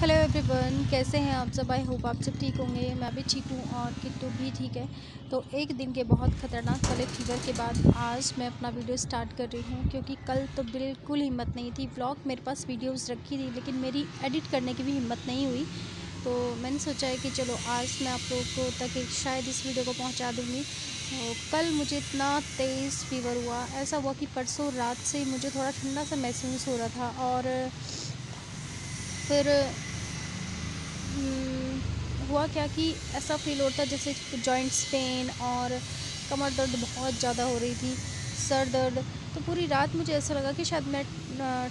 hello everyone कैसे हैं आप सब आई होप आप सब ठीक होंगे मैं भी ठीक हूँ और किट्टू भी ठीक है तो एक दिन के बहुत ख़तरनाक वाले फीवर के बाद आज मैं अपना वीडियो स्टार्ट कर रही हूँ क्योंकि कल तो बिल्कुल हिम्मत नहीं थी ब्लॉग मेरे पास वीडियोस रखी थी लेकिन मेरी एडिट करने की भी हिम्मत नहीं हुई तो मैंने सोचा है कि चलो आज मैं आप लोगों को तक शायद इस वीडियो को पहुँचा दूँगी तो कल मुझे इतना तेज़ फीवर हुआ ऐसा हुआ कि परसों रात से मुझे थोड़ा ठंडा सा महसूस हो रहा था और फिर हम्म, हुआ क्या कि ऐसा फील होता जैसे जॉइंट्स पेन और कमर दर्द बहुत ज़्यादा हो रही थी सर दर्द तो पूरी रात मुझे ऐसा लगा कि शायद मैं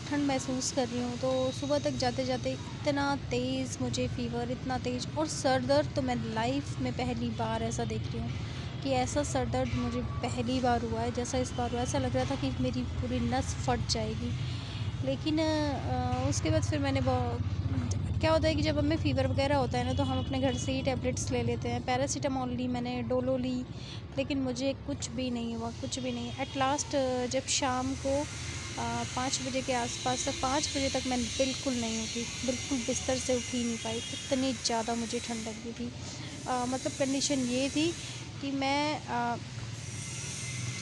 ठंड महसूस कर रही हूँ तो सुबह तक जाते जाते इतना तेज़ मुझे फ़ीवर इतना तेज़ और सर दर्द तो मैं लाइफ में पहली बार ऐसा देख रही हूँ कि ऐसा सर दर्द मुझे पहली बार हुआ है जैसा इस बार हुआ ऐसा लग रहा था कि मेरी पूरी नस फट जाएगी लेकिन उसके बाद फिर मैंने क्या होता है कि जब हमें फ़ीवर वगैरह होता है ना तो हम अपने घर से ही टैबलेट्स ले लेते हैं पैरासीटामोल ली मैंने डोलो ली लेकिन मुझे कुछ भी नहीं हुआ कुछ भी नहीं एट लास्ट जब शाम को पाँच बजे के आसपास तक पाँच बजे तक मैं बिल्कुल नहीं उठी बिल्कुल बिस्तर से उठ ही नहीं पाई इतनी ज़्यादा मुझे ठंड लगी थी आ, मतलब कंडीशन ये थी कि मैं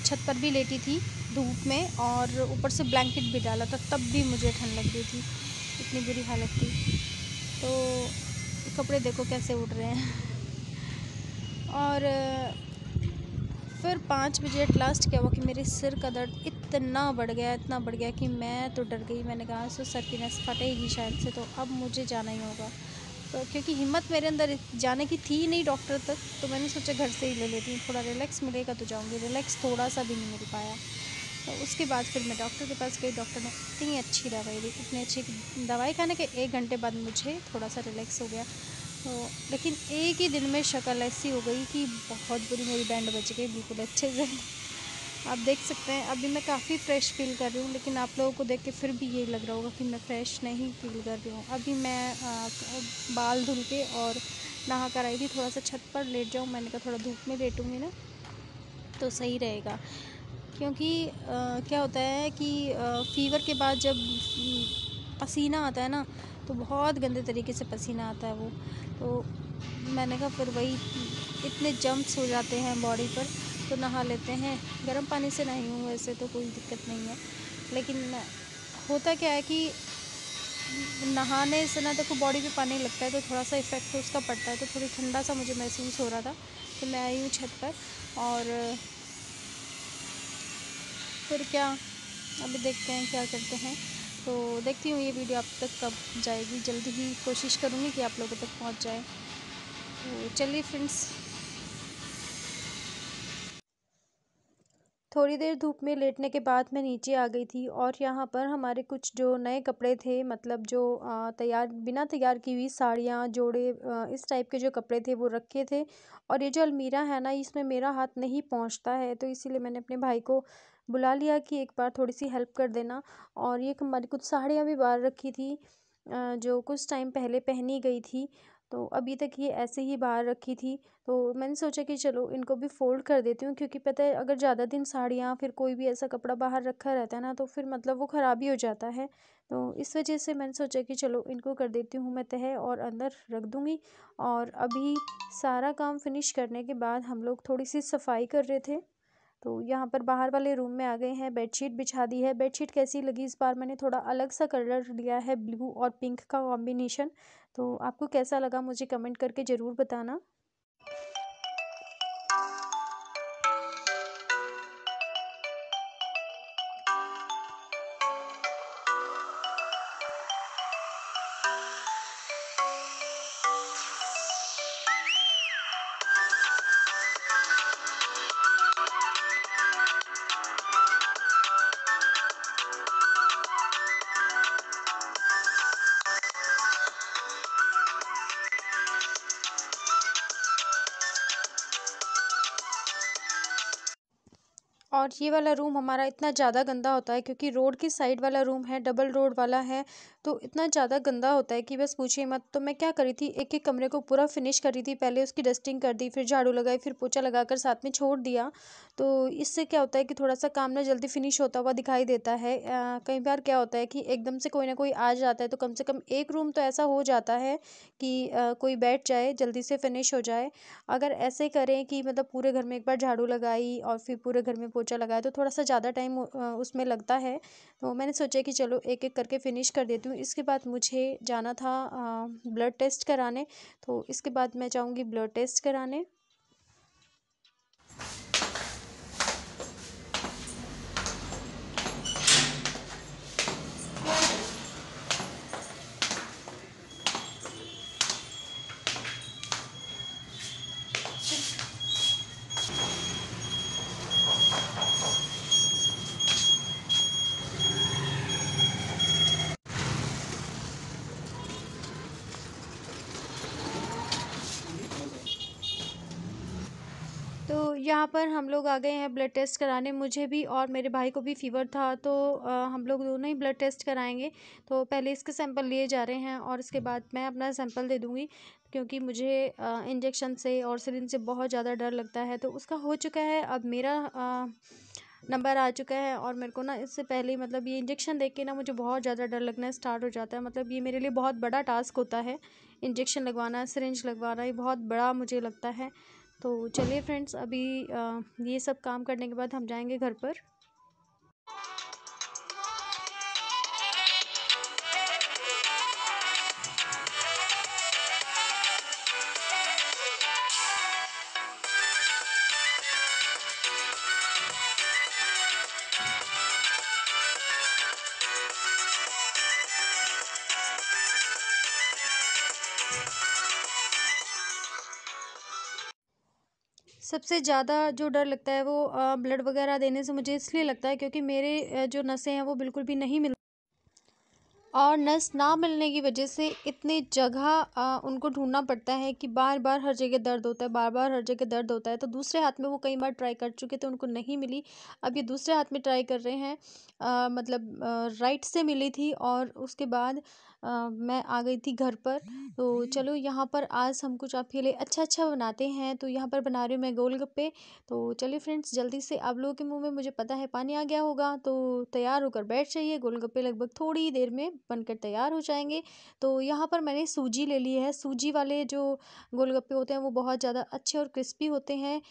छत पर भी लेटी थी धूप में और ऊपर से ब्लैंकेट भी डाला था तब भी मुझे ठंड लग गई थी इतनी बुरी हालत थी तो कपड़े देखो कैसे उड़ रहे हैं और फिर पाँच बजे एट लास्ट क्या हुआ कि मेरे सिर का दर्द इतना बढ़ गया इतना बढ़ गया कि मैं तो डर गई मैंने कहा सो सर की नस फटेगी शायद से तो अब मुझे जाना ही होगा तो क्योंकि हिम्मत मेरे अंदर जाने की थी नहीं डॉक्टर तक तो मैंने सोचा घर से ही ले लेती हूँ थोड़ा रिलैक्स मिलेगा तो जाऊँगी रिलैक्स थोड़ा सा भी नहीं मिल पाया तो उसके बाद फिर मैं डॉक्टर के पास गई डॉक्टर ने इतनी अच्छी दवाई दी इतनी अच्छी दवाई खाने के एक घंटे बाद मुझे थोड़ा सा रिलैक्स हो गया तो लेकिन एक ही दिन में शक्ल ऐसी हो गई कि बहुत बुरी मेरी बैंड बच गई बिल्कुल अच्छे से आप देख सकते हैं अभी मैं काफ़ी फ्रेश फील कर रही हूँ लेकिन आप लोगों को देख के फिर भी यही लग रहा होगा कि मैं फ़्रेश नहीं फील कर रही हूँ अभी मैं बाल धुल के और नहा कर आई थी थोड़ा सा छत पर लेट जाऊँ मैंने कहा थोड़ा धूप में लेटूँगी ना तो सही रहेगा क्योंकि आ, क्या होता है कि फ़ीवर के बाद जब पसीना आता है ना तो बहुत गंदे तरीके से पसीना आता है वो तो मैंने कहा फिर वही इतने जम्प्स हो जाते हैं बॉडी पर तो नहा लेते हैं गर्म पानी से नहीं हूँ वैसे तो कोई दिक्कत नहीं है लेकिन होता क्या है कि नहाने से ना देखो बॉडी पे पानी लगता है तो थोड़ा सा इफ़ेक्ट तो उसका पड़ता है तो थोड़ी ठंडा सा मुझे महसूस हो रहा था तो मैं आई हूँ छत पर और फिर क्या अभी देखते हैं क्या करते हैं तो देखती हूँ ये वीडियो आप तक कब जाएगी जल्दी ही कोशिश करूँगी कि आप लोगों तक पहुँच जाए तो चलिए फ्रेंड्स थोड़ी देर धूप में लेटने के बाद मैं नीचे आ गई थी और यहाँ पर हमारे कुछ जो नए कपड़े थे मतलब जो तैयार बिना तैयार की हुई साड़ियाँ जोड़े इस टाइप के जो कपड़े थे वो रखे थे और ये जो अलमीरा है ना इसमें मेरा हाथ नहीं पहुँचता है तो इसीलिए मैंने अपने भाई को बुला लिया कि एक बार थोड़ी सी हेल्प कर देना और ये हमारी कुछ साड़ियाँ भी बाहर रखी थी जो कुछ टाइम पहले पहनी गई थी तो अभी तक ये ऐसे ही बाहर रखी थी तो मैंने सोचा कि चलो इनको भी फ़ोल्ड कर देती हूँ क्योंकि पता है अगर ज़्यादा दिन साड़ियाँ फिर कोई भी ऐसा कपड़ा बाहर रखा रहता है ना तो फिर मतलब वो ख़राब ही हो जाता है तो इस वजह से मैंने सोचा कि चलो इनको कर देती हूँ मैं तह और अंदर रख दूँगी और अभी सारा काम फिनिश करने के बाद हम लोग थोड़ी सी सफाई कर रहे थे तो यहाँ पर बाहर वाले रूम में आ गए हैं बेडशीट बिछा दी है बेडशीट कैसी लगी इस बार मैंने थोड़ा अलग सा कलर लिया है ब्लू और पिंक का कॉम्बिनेशन तो आपको कैसा लगा मुझे कमेंट करके ज़रूर बताना और ये वाला रूम हमारा इतना ज़्यादा गंदा होता है क्योंकि रोड की साइड वाला रूम है डबल रोड वाला है तो इतना ज़्यादा गंदा होता है कि बस पूछिए मत तो मैं क्या करी थी एक एक कमरे को पूरा फिनिश करी थी पहले उसकी डस्टिंग कर दी फिर झाड़ू लगाई फिर पोछा लगाकर साथ में छोड़ दिया तो इससे क्या होता है कि थोड़ा सा काम ना जल्दी फिनिश होता हुआ दिखाई देता है कई बार क्या होता है कि एकदम से कोई ना कोई आ जाता है तो कम से कम एक रूम तो ऐसा हो जाता है कि आ, कोई बैठ जाए जल्दी से फिनिश हो जाए अगर ऐसे करें कि मतलब पूरे घर में एक बार झाड़ू लगाई और फिर पूरे घर में पोछा लगाया तो थोड़ा सा ज़्यादा टाइम उसमें लगता है तो मैंने सोचा कि चलो एक एक करके फ़िनिश कर देती हूँ इसके बाद मुझे जाना था ब्लड टेस्ट कराने तो इसके बाद मैं जाऊँगी ब्लड टेस्ट कराने यहाँ पर हम लोग आ गए हैं ब्लड टेस्ट कराने मुझे भी और मेरे भाई को भी फ़ीवर था तो हम लोग दोनों ही ब्लड टेस्ट कराएंगे तो पहले इसके सैंपल लिए जा रहे हैं और इसके बाद मैं अपना सैंपल दे दूँगी क्योंकि मुझे इंजेक्शन से और सिलिन से बहुत ज़्यादा डर लगता है तो उसका हो चुका है अब मेरा नंबर आ चुका है और मेरे को ना इससे पहले मतलब ये इंजेक्शन देख के ना मुझे बहुत ज़्यादा डर लगना स्टार्ट हो जाता है मतलब ये मेरे लिए बहुत बड़ा टास्क होता है इंजेक्शन लगवाना सिरिंज लगवाना ये बहुत बड़ा मुझे लगता है तो चलिए फ्रेंड्स अभी ये सब काम करने के बाद हम जाएंगे घर पर सबसे ज़्यादा जो डर लगता है वो ब्लड वगैरह देने से मुझे इसलिए लगता है क्योंकि मेरे जो नसें हैं वो बिल्कुल भी नहीं मिल और नस ना मिलने की वजह से इतने जगह उनको ढूंढना पड़ता है कि बार बार हर जगह दर्द होता है बार बार हर जगह दर्द होता है तो दूसरे हाथ में वो कई बार ट्राई कर चुके थे उनको नहीं मिली अब ये दूसरे हाथ में ट्राई कर रहे हैं आ, मतलब आ, राइट से मिली थी और उसके बाद मैं आ गई थी घर पर तो चलो यहाँ पर आज हम कुछ आपके लिए अच्छा अच्छा बनाते हैं तो यहाँ पर बना रही हूँ मैं गोलगप्पे तो चलिए फ्रेंड्स जल्दी से आप लोगों के मुंह में मुझे पता है पानी आ गया होगा तो तैयार होकर बैठ जाइए गोलगप्पे लगभग थोड़ी ही देर में बनकर तैयार हो जाएंगे तो यहाँ पर मैंने सूजी ले ली है सूजी वाले जो गोलगप्पे होते हैं वो बहुत ज़्यादा अच्छे और क्रिस्पी होते हैं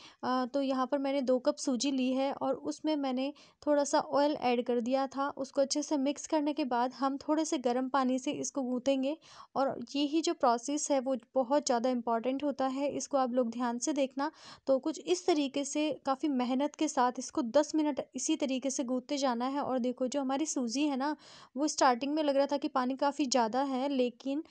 तो यहाँ पर मैंने दो कप सूजी ली है और उसमें मैंने थोड़ा सा ऑयल ऐड कर दिया था उसको अच्छे से मिक्स करने के बाद हम थोड़े से गर्म पानी से इसको गूँथेंगे और यही जो प्रोसेस है वो बहुत ज़्यादा इम्पॉर्टेंट होता है इसको आप लोग ध्यान से देखना तो कुछ इस तरीके से काफ़ी मेहनत के साथ इसको दस मिनट इसी तरीके से गूँथते जाना है और देखो जो हमारी सूजी है ना वो स्टार्टिंग में लग रहा था कि पानी काफ़ी ज़्यादा है लेकिन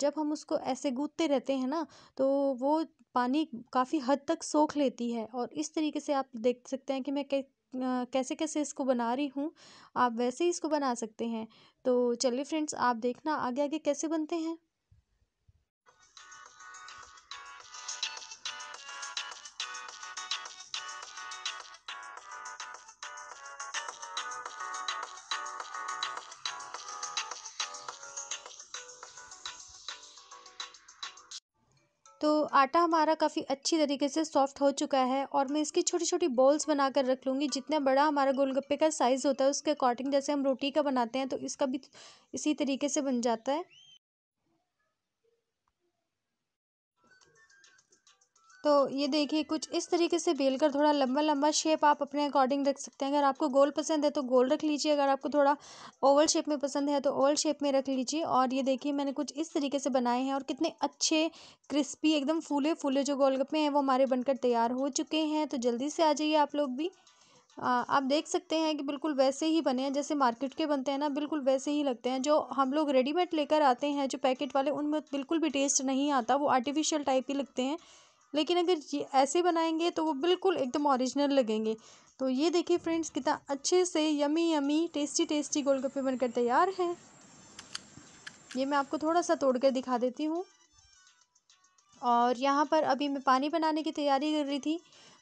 जब हम उसको ऐसे गूँथते रहते हैं ना तो वो पानी काफ़ी हद तक सोख लेती है और इस तरीके से आप देख सकते हैं कि मैं कैसे कैसे इसको बना रही हूँ आप वैसे ही इसको बना सकते हैं तो चलिए फ्रेंड्स आप देखना आगे आगे कैसे बनते हैं तो आटा हमारा काफ़ी अच्छी तरीके से सॉफ़्ट हो चुका है और मैं इसकी छोटी छोटी बॉल्स बना कर रख लूँगी जितना बड़ा हमारा गोलगप्पे का साइज़ होता है उसके अकॉर्डिंग जैसे हम रोटी का बनाते हैं तो इसका भी इसी तरीके से बन जाता है तो ये देखिए कुछ इस तरीके से बेल कर थोड़ा लंबा लंबा शेप आप अपने अकॉर्डिंग रख सकते हैं अगर आपको गोल पसंद है तो गोल रख लीजिए अगर आपको थोड़ा ओवल शेप में पसंद है तो ओवल शेप में रख लीजिए और ये देखिए मैंने कुछ इस तरीके से बनाए हैं और कितने अच्छे क्रिस्पी एकदम फूले फूले जो गोलगप्पे हैं वो हमारे बनकर तैयार हो चुके हैं तो जल्दी से आ जाइए आप लोग भी आ, आप देख सकते हैं कि बिल्कुल वैसे ही बने हैं जैसे मार्केट के बनते हैं ना बिल्कुल वैसे ही लगते हैं जो हम लोग रेडीमेड लेकर आते हैं जो पैकेट वाले उनमें बिल्कुल भी टेस्ट नहीं आता वो आर्टिफिशियल टाइप ही लगते हैं लेकिन अगर ये ऐसे बनाएंगे तो वो बिल्कुल एकदम ओरिजिनल लगेंगे तो ये देखिए फ्रेंड्स कितना अच्छे से yummy yummy tasty tasty golgappe बनकर तैयार हैं ये मैं आपको थोड़ा सा तोड़ कर दिखा देती हूँ और यहाँ पर अभी मैं पानी बनाने की तैयारी कर रही थी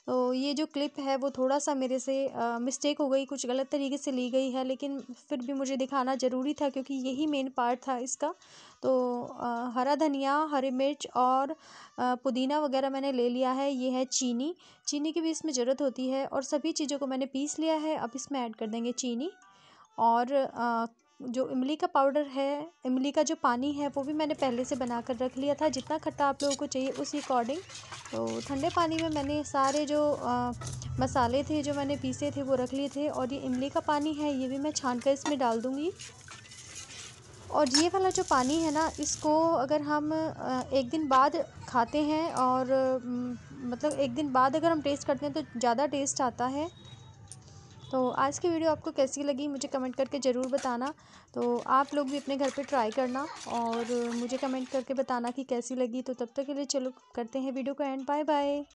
तो ये जो क्लिप है वो थोड़ा सा मेरे से मिस्टेक हो गई कुछ गलत तरीके से ली गई है लेकिन फिर भी मुझे दिखाना ज़रूरी था क्योंकि यही मेन पार्ट था इसका तो हरा धनिया हरी मिर्च और पुदीना वगैरह मैंने ले लिया है ये है चीनी चीनी की भी इसमें ज़रूरत होती है और सभी चीज़ों को मैंने पीस लिया है अब इसमें ऐड कर देंगे चीनी और जो इमली का पाउडर है इमली का जो पानी है वो भी मैंने पहले से बना कर रख लिया था जितना खट्टा आप लोगों को चाहिए उस अकॉर्डिंग तो ठंडे पानी में मैंने सारे जो आ, मसाले थे जो मैंने पीसे थे वो रख लिए थे और ये इमली का पानी है ये भी मैं छान कर इसमें डाल दूँगी और ये वाला जो पानी है ना इसको अगर हम एक दिन बाद खाते हैं और मतलब एक दिन बाद अगर हम टेस्ट करते हैं तो ज़्यादा टेस्ट आता है तो आज की वीडियो आपको कैसी लगी मुझे कमेंट करके ज़रूर बताना तो आप लोग भी अपने घर पे ट्राई करना और मुझे कमेंट करके बताना कि कैसी लगी तो तब तक के लिए चलो करते हैं वीडियो को एंड बाय बाय